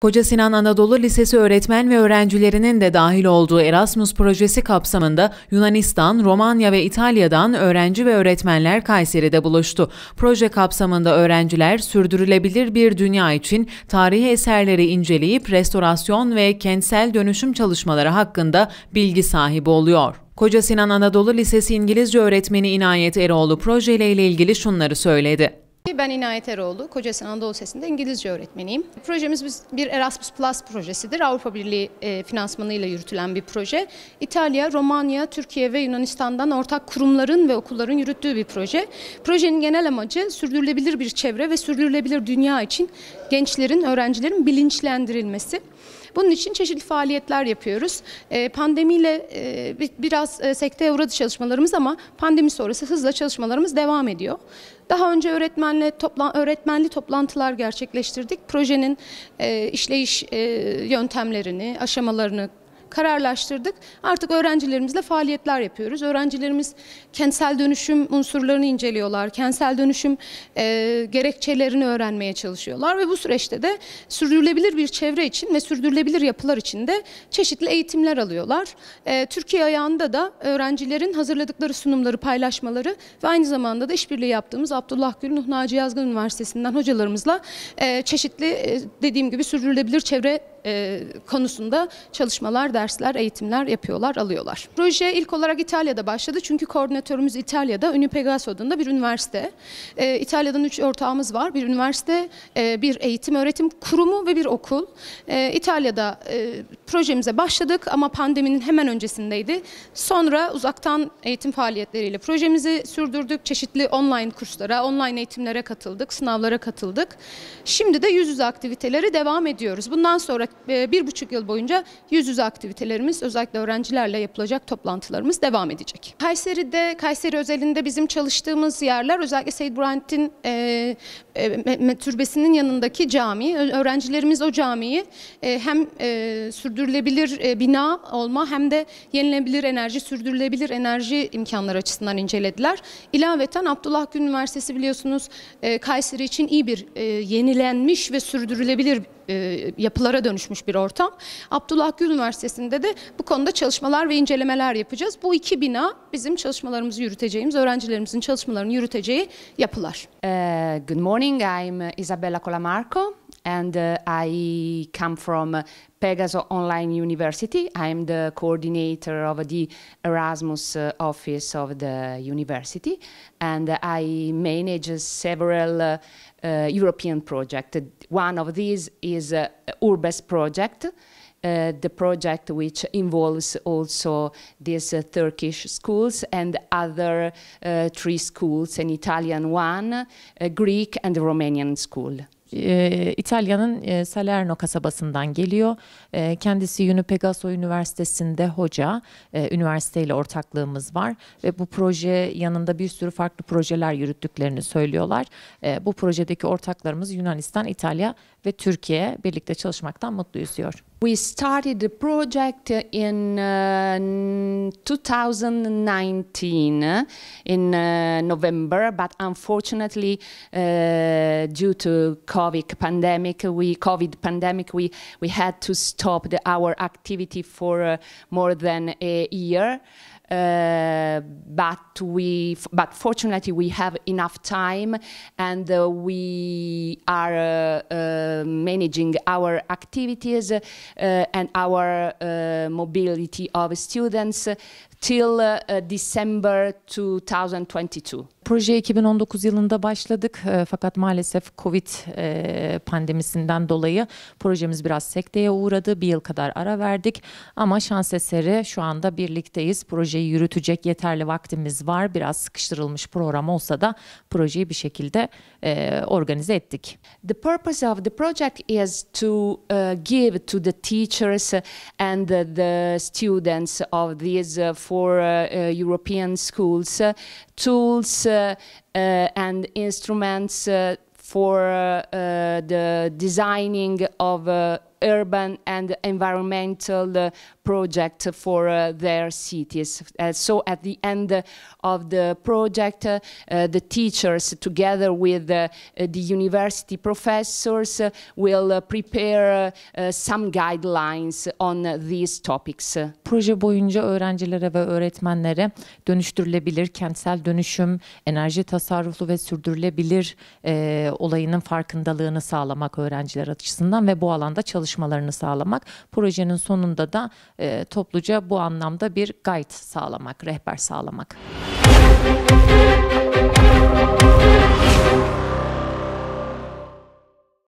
Koca Sinan Anadolu Lisesi öğretmen ve öğrencilerinin de dahil olduğu Erasmus projesi kapsamında Yunanistan, Romanya ve İtalya'dan öğrenci ve öğretmenler Kayseri'de buluştu. Proje kapsamında öğrenciler sürdürülebilir bir dünya için tarihi eserleri inceleyip restorasyon ve kentsel dönüşüm çalışmaları hakkında bilgi sahibi oluyor. Koca Sinan Anadolu Lisesi İngilizce öğretmeni İnayet Eroğlu projeyle ilgili şunları söyledi. Ben İnayet Eroğlu, Kocaeli Anadolu Sesi'nde İngilizce öğretmeniyim. Projemiz bir Erasmus Plus projesidir. Avrupa Birliği e, finansmanıyla yürütülen bir proje. İtalya, Romanya, Türkiye ve Yunanistan'dan ortak kurumların ve okulların yürüttüğü bir proje. Projenin genel amacı sürdürülebilir bir çevre ve sürdürülebilir dünya için gençlerin, öğrencilerin bilinçlendirilmesi. Bunun için çeşitli faaliyetler yapıyoruz. Ee, pandemiyle e, biraz e, sekteye uğradı çalışmalarımız ama pandemi sonrası hızla çalışmalarımız devam ediyor. Daha önce öğretmenle toplan, öğretmenli toplantılar gerçekleştirdik. Projenin e, işleyiş e, yöntemlerini, aşamalarını kararlaştırdık. Artık öğrencilerimizle faaliyetler yapıyoruz. Öğrencilerimiz kentsel dönüşüm unsurlarını inceliyorlar. Kentsel dönüşüm e, gerekçelerini öğrenmeye çalışıyorlar ve bu süreçte de sürdürülebilir bir çevre için ve sürdürülebilir yapılar için de çeşitli eğitimler alıyorlar. E, Türkiye ayağında da öğrencilerin hazırladıkları sunumları paylaşmaları ve aynı zamanda da işbirliği yaptığımız Abdullah Gül Nuh Naci Yazgın Üniversitesi'nden hocalarımızla e, çeşitli e, dediğim gibi sürdürülebilir çevre e, konusunda çalışmalar, dersler, eğitimler yapıyorlar, alıyorlar. Proje ilk olarak İtalya'da başladı çünkü koordinatörümüz İtalya'da, Unipegas adında bir üniversite. E, İtalya'dan üç ortağımız var. Bir üniversite, e, bir eğitim öğretim kurumu ve bir okul. E, İtalya'da e, projemize başladık ama pandeminin hemen öncesindeydi. Sonra uzaktan eğitim faaliyetleriyle projemizi sürdürdük. Çeşitli online kurslara, online eğitimlere katıldık, sınavlara katıldık. Şimdi de yüz yüze aktiviteleri devam ediyoruz. Bundan sonra ee, bir buçuk yıl boyunca yüz yüze aktivitelerimiz özellikle öğrencilerle yapılacak toplantılarımız devam edecek. Kayseri'de, Kayseri özelinde bizim çalıştığımız yerler özellikle Seyyid Burhanettin e, e, Türbesi'nin yanındaki cami. Öğrencilerimiz o camiyi e, hem e, sürdürülebilir e, bina olma hem de yenilebilir enerji, sürdürülebilir enerji imkanları açısından incelediler. İlaveten Abdullah Gül Üniversitesi biliyorsunuz e, Kayseri için iyi bir e, yenilenmiş ve sürdürülebilir e, yapılara dönüşmüş bir ortam. Abdullah Gül Üniversitesi'nde de bu konuda çalışmalar ve incelemeler yapacağız. Bu iki bina bizim çalışmalarımızı yürüteceğimiz, öğrencilerimizin çalışmalarını yürüteceği yapılar. Uh, good morning, I'm Isabella Colamarco. and uh, I come from uh, Pegaso Online University. I'm the coordinator of the Erasmus uh, office of the university, and I manage several uh, uh, European projects. One of these is Urbes project. the project which involves also these Turkish schools and other three schools, an Italian one, a Greek and a Romanian school. e, İtalya'nın e, Salerno kasabasından geliyor. E, kendisi Unipegaso Üniversitesi'nde hoca. E, üniversiteyle ortaklığımız var ve bu proje yanında bir sürü farklı projeler yürüttüklerini söylüyorlar. E, bu projedeki ortaklarımız Yunanistan, İtalya ve Türkiye birlikte çalışmaktan mutluyuz diyor. We started the project in uh, 2019 in uh, November, but unfortunately, uh, due to COVID pandemic, we COVID pandemic, we we had to stop the, our activity for uh, more than a year. Uh, but we, but fortunately, we have enough time, and uh, we are uh, uh managing our activities uh, and our uh, mobility of students till uh, December 2022. Projeye 2019 yılında başladık e, fakat maalesef Covid e, pandemisinden dolayı projemiz biraz sekteye uğradı. Bir yıl kadar ara verdik ama şans eseri şu anda birlikteyiz. Projeyi yürütecek yeterli vaktimiz var. Biraz sıkıştırılmış program olsa da projeyi bir şekilde e, organize ettik. The purpose of the project is to uh, give to the teachers and the, the students of these uh, for uh, uh, European schools, uh, tools and instruments for the designing of urban and environmental uh, project for uh, their cities. Uh, so at the end of the project, the teachers together with the university professors will prepare some guidelines on these topics. Proje boyunca öğrencilere ve öğretmenlere dönüştürülebilir kentsel dönüşüm, enerji tasarruflu ve sürdürülebilir e, olayının farkındalığını sağlamak öğrenciler açısından ve bu alanda çalış çalışmalarını sağlamak, projenin sonunda da e, topluca bu anlamda bir guide sağlamak, rehber sağlamak. Müzik